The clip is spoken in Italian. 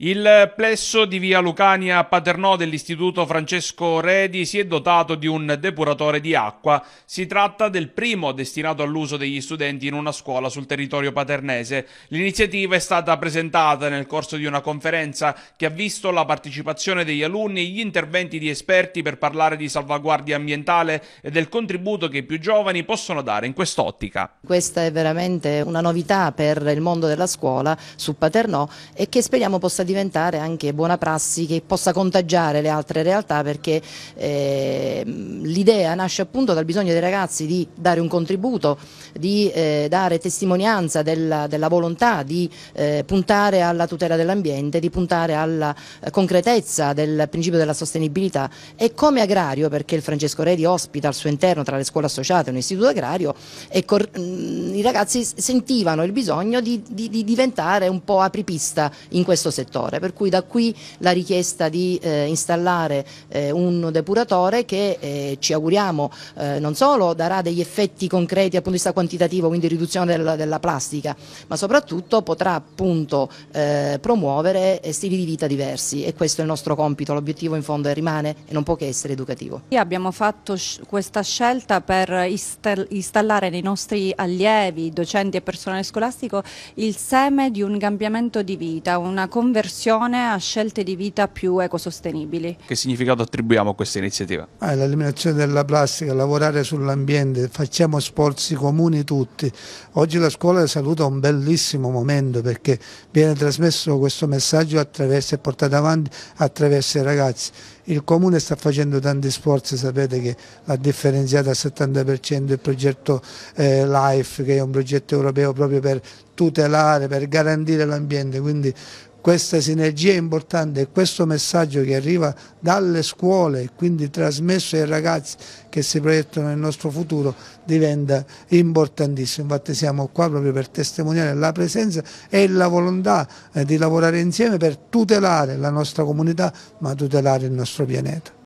Il plesso di via Lucania a Paternò dell'Istituto Francesco Redi si è dotato di un depuratore di acqua. Si tratta del primo destinato all'uso degli studenti in una scuola sul territorio paternese. L'iniziativa è stata presentata nel corso di una conferenza che ha visto la partecipazione degli alunni e gli interventi di esperti per parlare di salvaguardia ambientale e del contributo che i più giovani possono dare in quest'ottica. Questa è veramente una novità per il mondo della scuola su Paternò e che speriamo possa diventare anche buona prassi che possa contagiare le altre realtà perché eh, l'idea nasce appunto dal bisogno dei ragazzi di dare un contributo, di eh, dare testimonianza della, della volontà di eh, puntare alla tutela dell'ambiente, di puntare alla eh, concretezza del principio della sostenibilità e come agrario, perché il Francesco Redi ospita al suo interno tra le scuole associate un istituto agrario, ecco, mm, i ragazzi sentivano il bisogno di, di, di diventare un po' apripista in questo settore settore, per cui da qui la richiesta di eh, installare eh, un depuratore che eh, ci auguriamo eh, non solo darà degli effetti concreti dal punto di vista quantitativo, quindi riduzione del, della plastica, ma soprattutto potrà appunto eh, promuovere stili di vita diversi e questo è il nostro compito, l'obiettivo in fondo rimane e non può che essere educativo. Abbiamo fatto questa scelta per installare nei nostri allievi, docenti e personale scolastico il seme di un cambiamento di vita, una conversione conversione a scelte di vita più ecosostenibili. Che significato attribuiamo a questa iniziativa? Eh, l'eliminazione della plastica, lavorare sull'ambiente, facciamo sforzi comuni tutti. Oggi la scuola saluta un bellissimo momento perché viene trasmesso questo messaggio e portato avanti attraverso i ragazzi. Il comune sta facendo tanti sforzi, sapete che ha differenziato al 70% il progetto eh, LIFE che è un progetto europeo proprio per tutelare, per garantire l'ambiente, quindi questa sinergia è importante e questo messaggio che arriva dalle scuole e quindi trasmesso ai ragazzi che si proiettano nel nostro futuro diventa importantissimo. Infatti siamo qua proprio per testimoniare la presenza e la volontà eh, di lavorare insieme per tutelare la nostra comunità ma tutelare il nostro pianeta.